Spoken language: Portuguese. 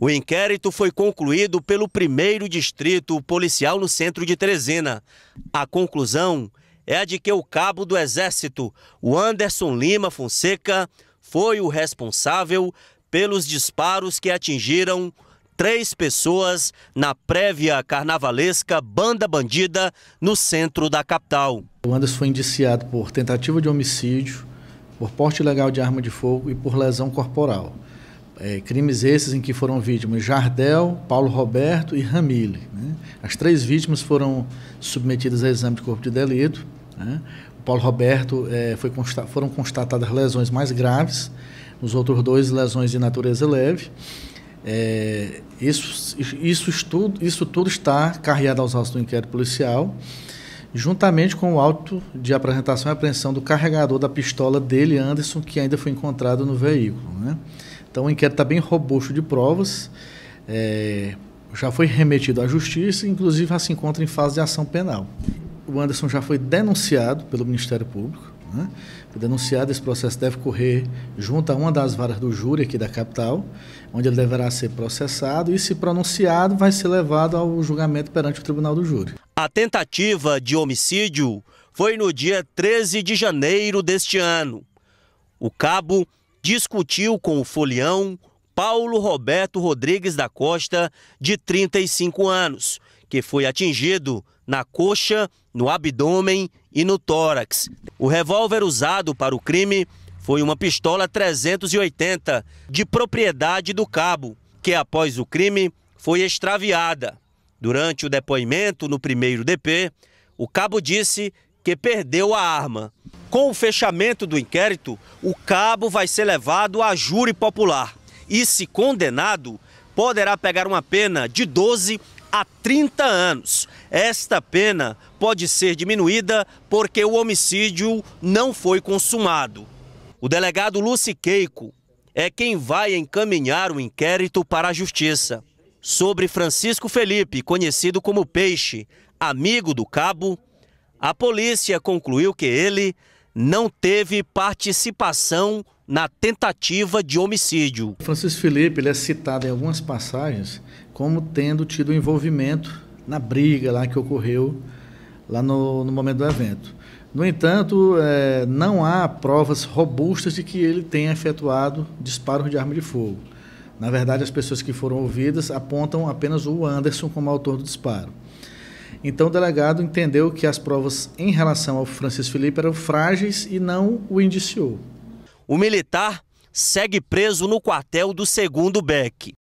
O inquérito foi concluído pelo primeiro distrito policial no centro de Teresina. A conclusão é a de que o cabo do Exército, o Anderson Lima Fonseca, foi o responsável pelos disparos que atingiram três pessoas na prévia carnavalesca Banda Bandida no centro da capital. O Anderson foi indiciado por tentativa de homicídio, por porte ilegal de arma de fogo e por lesão corporal. É, crimes esses em que foram vítimas Jardel, Paulo Roberto e Ramile. Né? As três vítimas foram submetidas a exame de corpo de delito. Né? O Paulo Roberto é, foi consta foram constatadas lesões mais graves, Os outros dois, lesões de natureza leve. É, isso, isso, estudo, isso tudo está carreado aos autos do inquérito policial, juntamente com o auto de apresentação e apreensão do carregador da pistola dele, Anderson, que ainda foi encontrado no veículo. Né? Então o inquérito está bem robusto de provas, é, já foi remetido à justiça, inclusive já se encontra em fase de ação penal. O Anderson já foi denunciado pelo Ministério Público, né? Foi denunciado, esse processo deve correr junto a uma das varas do júri aqui da capital, onde ele deverá ser processado e, se pronunciado, vai ser levado ao julgamento perante o Tribunal do Júri. A tentativa de homicídio foi no dia 13 de janeiro deste ano. O cabo discutiu com o folião Paulo Roberto Rodrigues da Costa, de 35 anos, que foi atingido na coxa, no abdômen e no tórax. O revólver usado para o crime foi uma pistola 380 de propriedade do cabo, que após o crime foi extraviada. Durante o depoimento no primeiro DP, o cabo disse que perdeu a arma com o fechamento do inquérito, o cabo vai ser levado a júri popular e, se condenado, poderá pegar uma pena de 12 a 30 anos. Esta pena pode ser diminuída porque o homicídio não foi consumado. O delegado Luci Queico é quem vai encaminhar o inquérito para a justiça. Sobre Francisco Felipe, conhecido como Peixe, amigo do cabo, a polícia concluiu que ele não teve participação na tentativa de homicídio. Francisco Felipe ele é citado em algumas passagens como tendo tido envolvimento na briga lá que ocorreu lá no, no momento do evento. No entanto, é, não há provas robustas de que ele tenha efetuado disparos de arma de fogo. Na verdade, as pessoas que foram ouvidas apontam apenas o Anderson como autor do disparo. Então o delegado entendeu que as provas em relação ao Francisco Felipe eram frágeis e não o indiciou. O militar segue preso no quartel do segundo BEC.